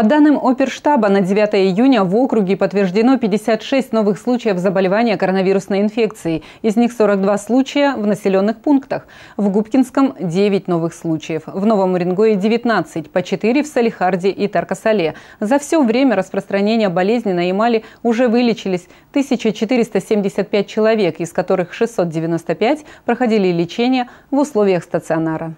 По данным Оперштаба, на 9 июня в округе подтверждено 56 новых случаев заболевания коронавирусной инфекцией. Из них 42 случая в населенных пунктах. В Губкинском 9 новых случаев. В Новом Уренгое 19, по 4 в Салихарде и Таркасале. За все время распространения болезни на Ямале уже вылечились 1475 человек, из которых 695 проходили лечение в условиях стационара.